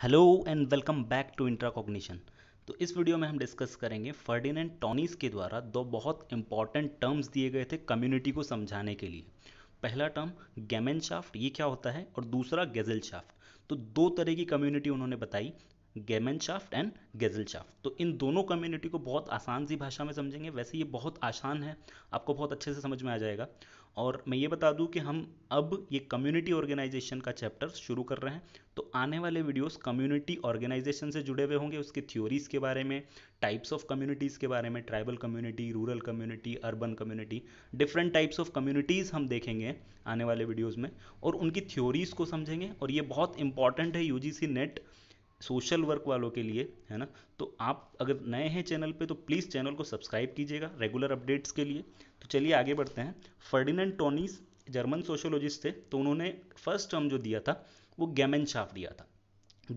hello and welcome back to Intracognition तो इस video में हम डिस्कस करेंगे एंड टॉनिस के द्वारा दो बहुत इंपॉर्टेंट टर्म्स दिए गए थे कम्युनिटी को समझाने के लिए पहला टर्म गैमन शाफ्ट ये क्या होता है और दूसरा गेजल शाफ्ट तो दो तरह की कम्युनिटी उन्होंने बताई गेमनशाफ्ट एंड गेजलशाफ्ट तो इन दोनों कम्युनिटी को बहुत आसान सी भाषा में समझेंगे वैसे ये बहुत आसान है आपको बहुत अच्छे से समझ में आ जाएगा और मैं ये बता दूं कि हम अब ये कम्युनिटी ऑर्गेनाइजेशन का चैप्टर शुरू कर रहे हैं तो आने वाले वीडियोस कम्युनिटी ऑर्गेनाइजेशन से जुड़े हुए होंगे उसके थ्योरीज के बारे में टाइप्स ऑफ कम्युनिटीज़ के बारे में tribal community rural community urban community different types of communities हम देखेंगे आने वाले वीडियोज़ में और उनकी थ्योरीज़ को समझेंगे और ये बहुत इंपॉर्टेंट है यू नेट सोशल वर्क वालों के लिए है ना तो आप अगर नए हैं चैनल पे तो प्लीज़ चैनल को सब्सक्राइब कीजिएगा रेगुलर अपडेट्स के लिए तो चलिए आगे बढ़ते हैं फर्डिनेंड टोनीस जर्मन सोशोलॉजिस्ट थे तो उन्होंने फर्स्ट टर्म जो दिया था वो गैमेनशाफ दिया था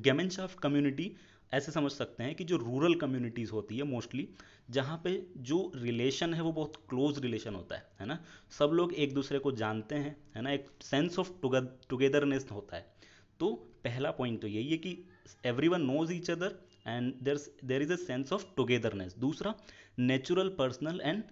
गैमेनशाफ कम्युनिटी ऐसे समझ सकते हैं कि जो रूरल कम्युनिटीज़ होती है मोस्टली जहाँ पे जो रिलेशन है वो बहुत क्लोज रिलेशन होता है है ना सब लोग एक दूसरे को जानते हैं है ना एक सेंस ऑफ टुगेदरनेस होता है तो पहला पॉइंट तो यही है कि every one knows each other and there there is a sense of togetherness दूसरा natural personal and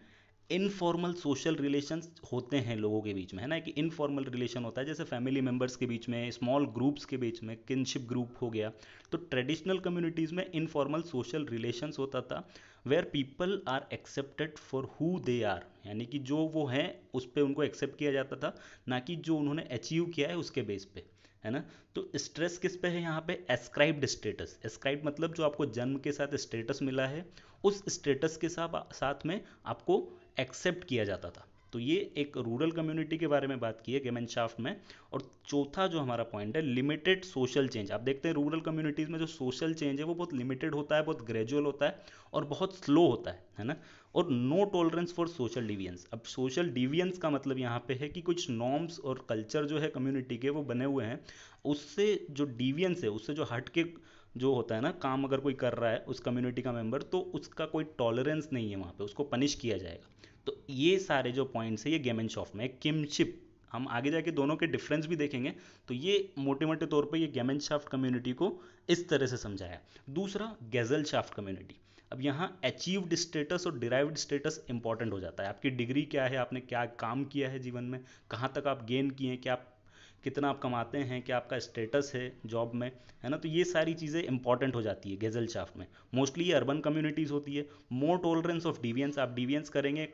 informal social relation होते हैं लोगों के बीच में है ना कि इनफॉर्मल रिलेशन होता है जैसे फैमिली मेम्बर्स के बीच में स्मॉल ग्रुप्स के बीच में किनशिप ग्रुप हो गया तो ट्रेडिशनल कम्युनिटीज़ में इनफॉर्मल सोशल रिलेशन होता था where people are accepted for who they are यानी कि जो वो हैं उस पर उनको एक्सेप्ट किया जाता था ना कि जो उन्होंने अचीव किया है उसके बेस पे है ना तो स्ट्रेस किस पे है यहाँ पे एस्क्राइब्ड स्टेटस एस्क्राइब मतलब जो आपको जन्म के साथ स्टेटस मिला है उस स्टेटस के साथ साथ में आपको एक्सेप्ट किया जाता था तो ये एक रूरल कम्युनिटी के बारे में बात की है शाफ्ट में और चौथा जो हमारा पॉइंट है लिमिटेड सोशल चेंज आप देखते हैं रूरल कम्युनिटीज़ में जो सोशल चेंज है वो बहुत लिमिटेड होता है बहुत ग्रेजुअल होता है और बहुत स्लो होता है है ना और no tolerance for social deviance अब सोशल डिवियंस का मतलब यहाँ पे है कि कुछ नॉर्म्स और कल्चर जो है कम्युनिटी के वो बने हुए हैं उससे जो डिवियंस है उससे जो हट के जो होता है ना काम अगर कोई कर रहा है उस कम्युनिटी का मेंबर तो उसका कोई टॉलरेंस नहीं है वहाँ पे उसको पनिश किया जाएगा तो ये सारे जो पॉइंट्स है ये गेम एंड शॉफ में किमशिप हम आगे जाके दोनों के डिफरेंस भी देखेंगे तो ये मोटे मोटे तौर पर ये गेमन शाफ्ट कम्युनिटी को इस तरह से समझाया दूसरा गेजल शाफ्ट कम्युनिटी अब यहाँ अचीव्ड स्टेटस और डिराइव्ड स्टेटस इंपॉर्टेंट हो जाता है आपकी डिग्री क्या है आपने क्या काम किया है जीवन में कहाँ तक आप गेन किए हैं क्या आप कितना आप कमाते हैं क्या आपका स्टेटस है जॉब में है ना तो ये सारी चीज़ें इंपॉर्टेंट हो जाती है गेजल चाफ में मोस्टली ये अर्बन कम्युनिटीज़ होती है मोर टॉलरेंस ऑफ डिवियंस आप डिवियंस करेंगे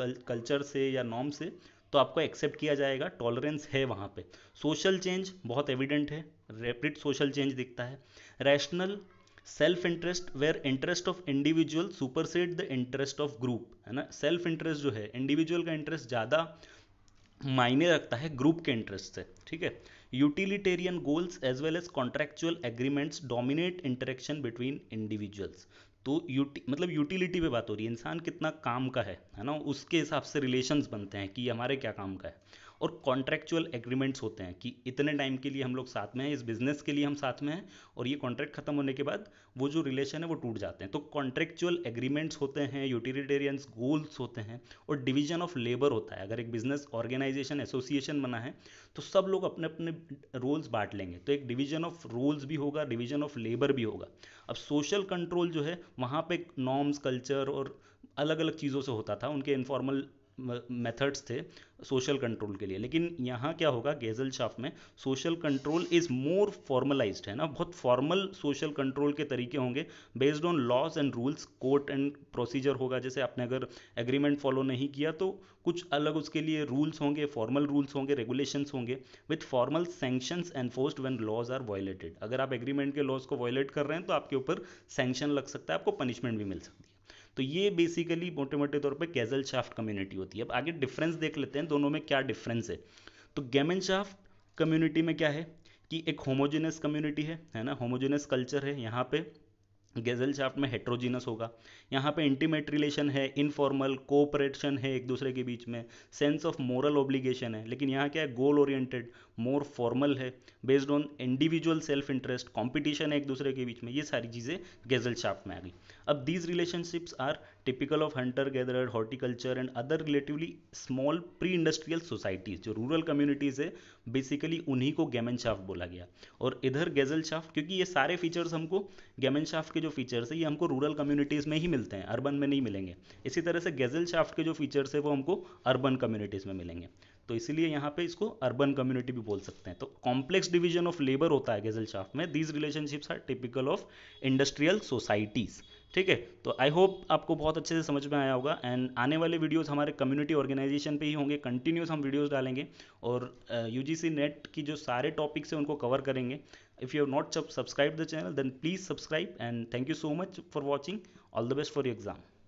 कल्चर से या नॉर्म से तो आपको एक्सेप्ट किया जाएगा टॉलरेंस है वहाँ पे सोशल चेंज बहुत एविडेंट है रेपिड सोशल चेंज दिखता है rational self interest where interest of individual supersede the interest of group है ना सेल्फ इंटरेस्ट जो है इंडिविजुअल का इंटरेस्ट ज़्यादा मायने रखता है ग्रुप के इंटरेस्ट से ठीक है utilitarian goals as well as contractual agreements dominate interaction between individuals तो यूटी मतलब यूटिलिटी पे बात हो रही है इंसान कितना काम का है है ना उसके हिसाब से रिलेशंस बनते हैं कि हमारे क्या काम का है और कॉन्ट्रैक्चुअल एग्रीमेंट्स होते हैं कि इतने टाइम के लिए हम लोग साथ में हैं इस बिजनेस के लिए हम साथ में हैं और ये कॉन्ट्रैक्ट खत्म होने के बाद वो जो रिलेशन है वो टूट जाते हैं तो कॉन्ट्रैक्चुअल एग्रीमेंट्स होते हैं यूटिलिटेरियंस गोल्स होते हैं और डिवीजन ऑफ लेबर होता है अगर एक बिजनेस ऑर्गेनाइजेशन एसोसिएशन बना है तो सब लोग अपने अपने रोल्स बांट लेंगे तो एक डिवीजन ऑफ रोल्स भी होगा डिवीजन ऑफ लेबर भी होगा अब सोशल कंट्रोल जो है वहाँ पे नॉर्म्स कल्चर और अलग अलग चीज़ों से होता था उनके इनफॉर्मल मेथड्स थे सोशल कंट्रोल के लिए लेकिन यहाँ क्या होगा गेजल शाफ में social control is more formalize है ना बहुत फॉर्मल सोशल कंट्रोल के तरीके होंगे based on laws and rules court and procedure होगा जैसे आपने अगर एग्रीमेंट फॉलो नहीं किया तो कुछ अलग उसके लिए रूल्स होंगे फॉर्मल रूल्स होंगे रेगुलेशंस होंगे with formal sanctions enforced when laws are violated अगर आप एग्रीमेंट के लॉज को वायोलेट कर रहे हैं तो आपके ऊपर सेंक्शन लग सकता है आपको पनिशमेंट भी मिल सकती है तो ये बेसिकली मोटे मोटे तौर पे कैजल शाफ्ट कम्युनिटी होती है अब आगे डिफरेंस देख लेते हैं दोनों में क्या डिफरेंस है तो गैमन शाफ्ट कम्युनिटी में क्या है कि एक होमोजेनस कम्युनिटी है है ना होमोजेनस कल्चर है यहाँ पे गेजल शाफ्ट में हेट्रोजीनस होगा यहाँ पे इंटीमेट रिलेशन है इनफॉर्मल कोऑपरेशन है एक दूसरे के बीच में सेंस ऑफ मोरल ऑब्लिगेशन है लेकिन यहाँ क्या है गोल ओरिएंटेड मोर फॉर्मल है based on individual self interest competition है एक दूसरे के बीच में ये सारी चीज़ें गेजल शाप में आ गई अब these relationships are typical of hunter gatherer horticulture and other relatively small pre industrial societies जो रूरल कम्युनिटीज़ है बेसिकली उन्हीं को गैमन शाफ्ट बोला गया और इधर गेजल शाफ्ट क्योंकि ये सारे फीचर्स हमको गैमन शाफ्ट के जो फीचर्स है ये हमको रूरल कम्युनिटीज़ में ही मिलते हैं अर्बन में नहीं मिलेंगे इसी तरह से गेजल शाफ्ट के जो फीचर्स है वो हमको अर्बन कम्युनिटीज़ में मिलेंगे तो इसीलिए यहाँ पे इसको अर्बन कम्युनिटी भी बोल सकते हैं तो कॉम्प्लेक्स डिवीजन ऑफ लेबर होता है गेजल शाफ्ट में these relationships are typical of industrial societies ठीक है तो आई होप आपको बहुत अच्छे से समझ में आया होगा एंड आने वाले वीडियोस हमारे कम्युनिटी ऑर्गेनाइजेशन पे ही होंगे कंटिन्यूस हम वीडियोस डालेंगे और यू जी नेट की जो सारे टॉपिक्स हैं उनको कवर करेंगे if you have not subscribe the channel then please subscribe and thank you so much for watching all the best for you exam